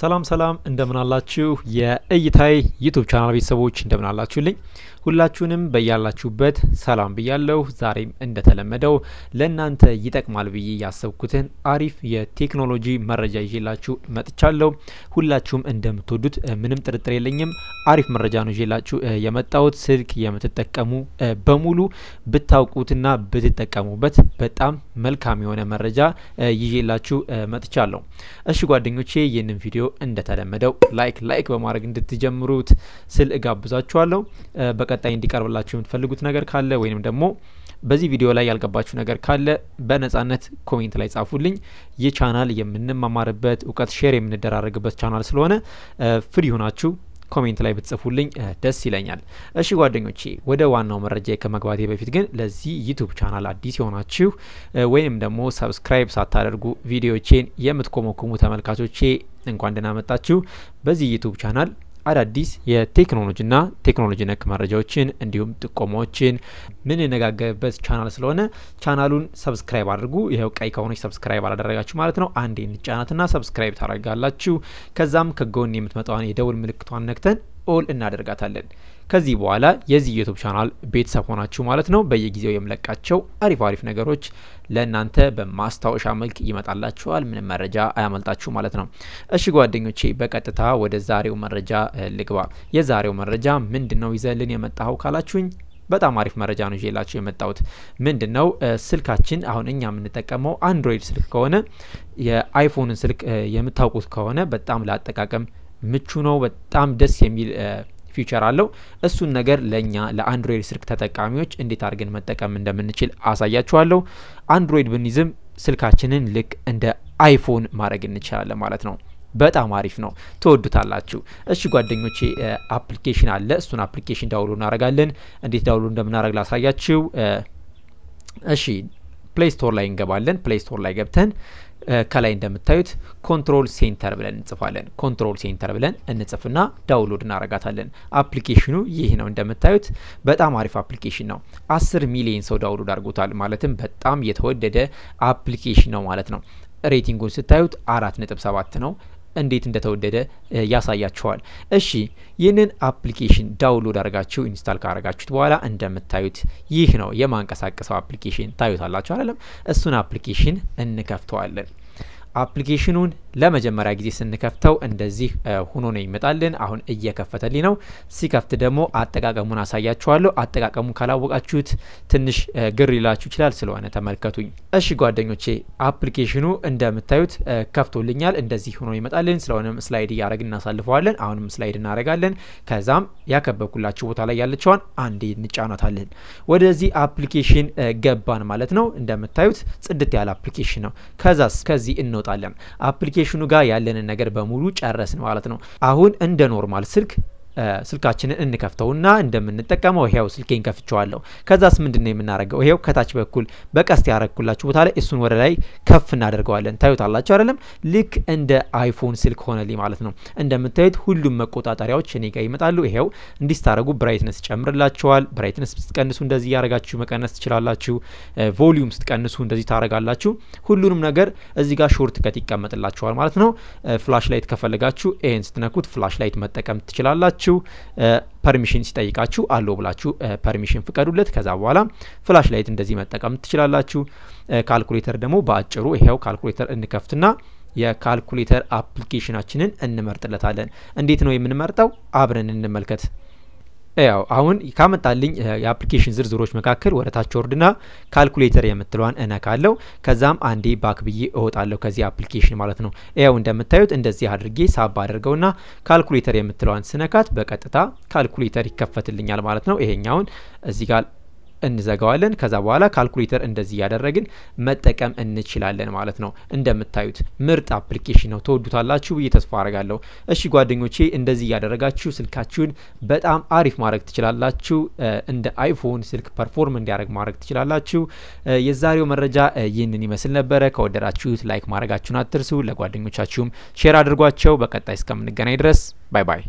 ሰላም ሰላም አላችሁ የእይታይ ዩቱብ ቻናል ቤተሰቦች አላችሁልኝ? ሁላችሁንም በያላችሁበት ሰላም ብያለሁ። ዛሬም እንደተለመደው ለእናንተ ይጠቅማል ብዬ ያሰብኩትን አሪፍ የቴክኖሎጂ መረጃ ይዤላችሁ መጥቻለሁ። ሁላችሁም እንደምትወዱት ምንም ጥርጥር የለኝም። አሪፍ መረጃ ነው ይዤላችሁ የመጣሁት። ስልክ የምትጠቀሙ በሙሉ ብታውቁትና ብትጠቀሙበት በጣም መልካም የሆነ መረጃ ይዤላችሁ መጥቻለሁ። እሺ ጓደኞቼ ይህንን ቪዲዮ እንደተለመደው ላይክ ላይክ በማድረግ እንድትጀምሩት ስል እጋብዛችኋለሁ። በቀጣይ እንዲቀርብላችሁ የምትፈልጉት ነገር ካለ ወይንም ደግሞ በዚህ ቪዲዮ ላይ ያልገባችሁ ነገር ካለ በነጻነት ኮሜንት ላይ ጻፉልኝ። ይህ ቻናል የምንማማርበት እውቀት ሼር የምንደራረግበት ቻናል ስለሆነ ፍሪ ሆናችሁ ኮሜንት ላይ ብትጽፉልኝ ደስ ይለኛል። እሺ ጓደኞቼ ወደ ዋናው መረጃ ከመግባቴ በፊት ግን ለዚህ ዩቱብ ቻናል አዲስ የሆናችሁ ወይም ደግሞ ሰብስክራይብ ሳታደርጉ ቪዲዮቼን የምትኮመኩሙ ተመልካቾቼ እንኳን ደህና መጣችሁ። በዚህ ዩቱብ ቻናል አዳዲስ የቴክኖሎጂና ቴክኖሎጂ ነክ መረጃዎችን እንዲሁም ጥቆማዎችን ምንነጋገርበት ቻናል ስለሆነ ቻናሉን ሰብስክራይብ አድርጉ። ይኸው ቀይ ከሆነች ሰብስክራይብ አላደረጋችሁ ማለት ነው። አንዴ እንጫናትና ሰብስክራይብ ታደርጋላችሁ። ከዛም ከጎን የምትመጣዋን የደውል ምልክቷን ነክተን ኦል እናደርጋታለን። ከዚህ በኋላ የዚህ ዩቱብ ቻናል ቤተሰብ ሆናችሁ ማለት ነው በየጊዜው የምለቃቸው አሪፍ አሪፍ ነገሮች ለእናንተ በማስታወሻ መልክ ይመጣላችኋል። ምንም መረጃ አያመልጣችሁ ማለት ነው። እሺ ጓደኞቼ በቀጥታ ወደ ዛሬው መረጃ ልግባ። የዛሬው መረጃ ምንድን ነው ይዘልን የመጣኸው ካላችሁኝ በጣም አሪፍ መረጃ ነው ይዤላችሁ የመጣሁት። ምንድን ነው ስልካችን አሁን እኛ የምንጠቀመው አንድሮይድ ስልክ ከሆነ የአይፎንን ስልክ የምታውቁት ከሆነ በጣም ለአጠቃቀም ምቹ ነው። በጣም ደስ የሚል ፊቸር አለው። እሱን ነገር ለእኛ ለአንድሮይድ ስልክ ተጠቃሚዎች እንዴት አድርገን መጠቀም እንደምንችል አሳያችኋለሁ። አንድሮይድ ብንይዝም ስልካችንን ልክ እንደ አይፎን ማድረግ እንችላለን ማለት ነው። በጣም አሪፍ ነው፣ ትወዱታላችሁ። እሺ ጓደኞቼ አፕሊኬሽን አለ። እሱን አፕሊኬሽን ዳውንሎድ እናደርጋለን። እንዴት ዳውንሎድ እንደምናደርግ ላሳያችሁ። እሺ ፕሌይ ስቶር ላይ እንገባለን። ፕሌይ ስቶር ላይ ገብተን ከላይ እንደምታዩት ኮንትሮል ሴንተር ብለን እንጽፋለን። ኮንትሮል ሴንተር ብለን እንጽፍና ዳውንሎድ እናረጋታለን። አፕሊኬሽኑ ይህ ነው። እንደምታዩት በጣም አሪፍ አፕሊኬሽን ነው። አስር ሚሊዮን ሰው ዳውንሎድ አድርጎታል። ማለትም በጣም የተወደደ አፕሊኬሽን ነው ማለት ነው። ሬቲንጉን ስታዩት አራት ነጥብ ሰባት ነው። እንዴት እንደተወደደ ያሳያችኋል። እሺ ይህንን አፕሊኬሽን ዳውንሎድ አድርጋችሁ ኢንስታል ካደረጋችሁት በኋላ እንደምታዩት ይህ ነው የማንቀሳቀሰው አፕሊኬሽን ታዩታላችሁ አለም እሱን አፕሊኬሽን እንከፍተዋለን። አፕሊኬሽኑን ለመጀመሪያ ጊዜ ስንከፍተው እንደዚህ ሆኖ ነው ይመጣልን። አሁን እየከፈተልኝ ነው። ሲከፍት ደግሞ አጠቃቀሙን አሳያችኋለሁ። አጠቃቀሙን ካላወቃችሁት ትንሽ ግር ሊላችሁ ይችላል፣ ስለሆነ ተመልከቱኝ። እሺ ጓደኞቼ፣ አፕሊኬሽኑ እንደምታዩት ከፍቶልኛል። እንደዚህ ሆኖ ይመጣልን። ስለሆነም ስላይድ እያደረግ እናሳልፈዋለን። አሁንም ስላይድ እናደረጋለን። ከዛም ያከበብኩላችሁ ቦታ ላይ ያለችዋን አንዴ እንጫናታለን። ወደዚህ አፕሊኬሽን ገባን ማለት ነው። እንደምታዩት ጽድት ያለ አፕሊኬሽን ነው። ከዛስ ከዚህ እንወጣ እንጫወታለን። አፕሊኬሽኑ ጋር ያለንን ነገር በሙሉ ጨረስን ማለት ነው። አሁን እንደ ኖርማል ስልክ ስልካችንን እንከፍተው ና እንደምንጠቀመው ይሄው ስልኬን ከፍቸዋለሁ። ከዛስ ምንድን ነው የምናደርገው? ይሄው ከታች በኩል በቀስት ያረግኩላችሁ ቦታ ላይ እሱን ወደ ላይ ከፍ እናደርገዋለን። ታዩታላችሁ አይደለም? ልክ እንደ አይፎን ስልክ ሆነልኝ ማለት ነው። እንደምታዩት ሁሉም መቆጣጠሪያዎች እኔ ጋር ይመጣሉ። ይሄው እንዲስታረጉ ብራይትነስ ጨምርላቸዋል ብራይትነስ ስትቀንሱ እንደዚህ ያደረጋችሁ መቀነስ ትችላላችሁ። ቮሊዩም ስትቀንሱ እንደዚህ ታረጋላችሁ። ሁሉንም ነገር እዚህ ጋር ሾርት ከት ይቀመጥላችኋል ማለት ነው። ፍላሽ ላይት ከፈለጋችሁ ይህን ስትነኩት ፍላሽ ላይት መጠቀም ትችላላችሁ። ብላችሁ ፐርሚሽን ሲጠይቃችሁ አለው ብላችሁ ፐርሚሽን ፍቀዱለት። ከዛ በኋላ ፍላሽ ላይት እንደዚህ መጠቀም ትችላላችሁ። ካልኩሌተር ደግሞ በአጭሩ ይሄው ካልኩሌተር እንከፍትና የካልኩሌተር አፕሊኬሽናችንን እንመርጥለታለን። እንዴት ነው የምንመርጠው? አብረን እንመልከት። ያው አሁን ካመጣልኝ የአፕሊኬሽን ዝርዝሮች መካከል ወደታች ወርድና ካልኩሌተር የምትለዋን እነካለው። ከዛም አንዴ ባክ ብዬ እወጣለሁ ከዚህ አፕሊኬሽን ማለት ነው። ያው እንደምታዩት እንደዚህ አድርጌ ሳባ አድርገውና ካልኩሌተር የምትለዋን ስነካት በቀጥታ ካልኩሌተር ይከፈትልኛል ማለት ነው። ይሄኛውን እዚህ ጋር እንዘጋዋለን። ከዛ በኋላ ካልኩሌተር እንደዚህ እያደረግን መጠቀም እንችላለን ማለት ነው። እንደምታዩት ምርጥ አፕሊኬሽን ነው። ተወዱታላችሁ ብዬ ተስፋ አረጋለሁ። እሺ ጓደኞቼ እንደዚህ እያደረጋችሁ ስልካችሁን በጣም አሪፍ ማድረግ ትችላላችሁ። እንደ አይፎን ስልክ ፐርፎርም እንዲያደርግ ማድረግ ትችላላችሁ። የዛሬው መረጃ ይህንን ይመስል ነበረ። ከወደዳችሁት ላይክ ማድረጋችሁን አትርሱ። ለጓደኞቻችሁም ሼር አድርጓቸው። በቀጣይ እስከምንገናኝ ድረስ ባይ ባይ።